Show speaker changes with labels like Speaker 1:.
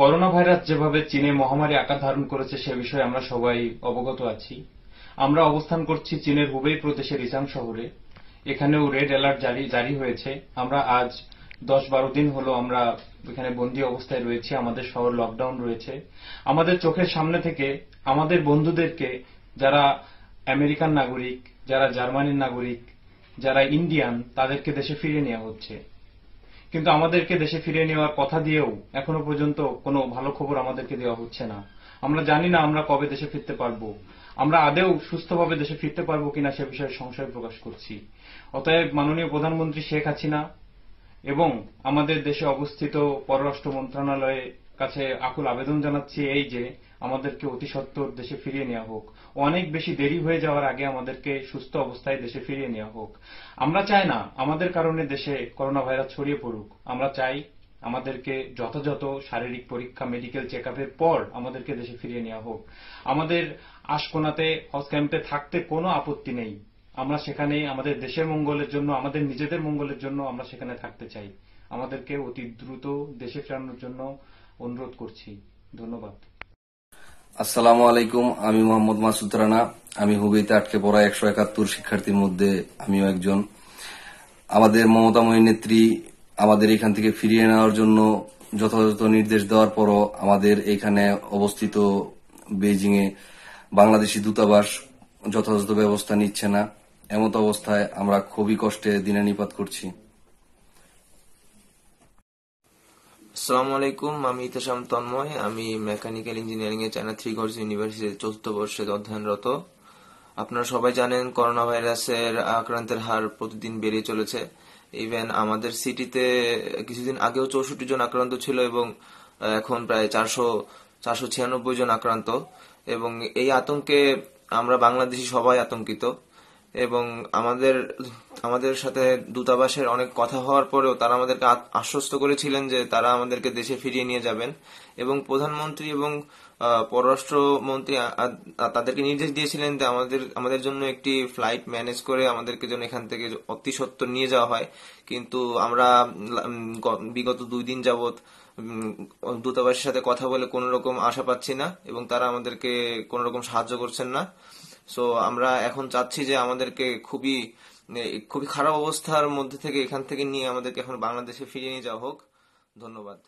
Speaker 1: corona virus যেভাবে চীনে মহামারী আকার ধারণ করেছে সে বিষয়ে আমরা সবাই অবগত আছি আমরা অবস্থান করছি চীনের হুবেই প্রদেশের ইসাং শহরে এখানেও রেড অ্যালার্ট জারি জারি হয়েছে আমরা আজ দশ বারো দিন হল আমরা এখানে বন্দী অবস্থায় রয়েছি আমাদের শহর লকডাউন রয়েছে আমাদের চোখের সামনে থেকে আমাদের বন্ধুদেরকে যারা আমেরিকান নাগরিক যারা জার্মানির নাগরিক যারা ইন্ডিয়ান তাদেরকে দেশে ফিরে নেওয়া হচ্ছে কিন্তু আমাদেরকে দেশে ফিরিয়ে নেওয়ার কথা দিয়েও এখনো পর্যন্ত কোনো ভালো খবর আমাদেরকে দেওয়া হচ্ছে না আমরা জানি না আমরা কবে দেশে ফিরতে পারবো আমরা আদেও সুস্থভাবে দেশে ফিরতে পারবো কিনা সে বিষয়ে সংশয় প্রকাশ করছি অতএব মাননীয় প্রধানমন্ত্রী শেখ হাসিনা এবং আমাদের দেশে অবস্থিত পররাষ্ট্র মন্ত্রণালয়ের কাছে আকুল আবেদন জানাচ্ছি এই যে আমাদেরকে অতি সত্বর দেশে ফিরিয়ে নেওয়া হোক অনেক বেশি দেরি হয়ে যাওয়ার আগে আমাদেরকে সুস্থ অবস্থায় দেশে ফিরিয়ে নেওয়া হোক আমরা চাই না আমাদের কারণে দেশে করোনা ভাইরাস ছড়িয়ে পড়ুক আমরা চাই আমাদেরকে যথাযথ শারীরিক পরীক্ষা মেডিকেল চেক আপের পর আমাদেরকে দেশে ফিরিয়ে নেওয়া হোক আমাদের আশকোনাতে হজ ক্যাম্পে থাকতে কোনো আপত্তি নেই আমরা সেখানে আমাদের দেশের মঙ্গলের জন্য আমাদের নিজেদের মঙ্গলের জন্য আমরা সেখানে থাকতে চাই আমাদেরকে অতি দ্রুত দেশে ফেরানোর জন্য অনুরোধ করছি ধন্যবাদ
Speaker 2: আসসালামু আলাইকুম আমি মোহাম্মদ মাসুদ রানা আমি হুগলিতে আটকে পড়া একশো একাত্তর শিক্ষার্থীর মধ্যে আমিও একজন আমাদের মমতাময়ী নেত্রী আমাদের এখান থেকে ফিরিয়ে নেওয়ার জন্য যথাযথ নির্দেশ দেওয়ার পরও আমাদের এখানে অবস্থিত এ বাংলাদেশি দূতাবাস যথাযথ ব্যবস্থা নিচ্ছে না এমত অবস্থায় আমরা খুবই কষ্টে দিনানিপাত করছি
Speaker 3: আসসালামু আলাইকুম আমি ইতাসাম তন্ময় আমি মেকানিক্যাল ইঞ্জিনিয়ারিং এ চায়না থ্রি কোর্স ইউনিভার্সিটির চতুর্থ বর্ষে অধ্যয়নরত আপনারা সবাই জানেন করোনা ভাইরাসের আক্রান্তের হার প্রতিদিন বেড়ে চলেছে ইভেন আমাদের সিটিতে কিছুদিন আগেও চৌষট্টি জন আক্রান্ত ছিল এবং এখন প্রায় চারশো চারশো ছিয়ানব্বই জন আক্রান্ত এবং এই আতঙ্কে আমরা বাংলাদেশি সবাই আতঙ্কিত এবং আমাদের আমাদের সাথে দূতাবাসের অনেক কথা হওয়ার পরেও তারা আমাদেরকে আশ্বস্ত করেছিলেন যে তারা আমাদেরকে দেশে ফিরিয়ে নিয়ে যাবেন এবং প্রধানমন্ত্রী এবং পররাষ্ট্রমন্ত্রী তাদেরকে নির্দেশ দিয়েছিলেন যে আমাদের আমাদের জন্য একটি ফ্লাইট ম্যানেজ করে আমাদেরকে যেন এখান থেকে অতি সত্য নিয়ে যাওয়া হয় কিন্তু আমরা বিগত দুই দিন যাবৎ দূতাবাসের সাথে কথা বলে কোনো রকম আশা পাচ্ছি না এবং তারা আমাদেরকে কোন রকম সাহায্য করছেন না সো আমরা এখন চাচ্ছি যে আমাদেরকে খুবই মানে খুবই খারাপ অবস্থার
Speaker 2: মধ্যে থেকে এখান থেকে নিয়ে আমাদেরকে এখন বাংলাদেশে ফিরিয়ে নিয়ে যাওয়া হোক ধন্যবাদ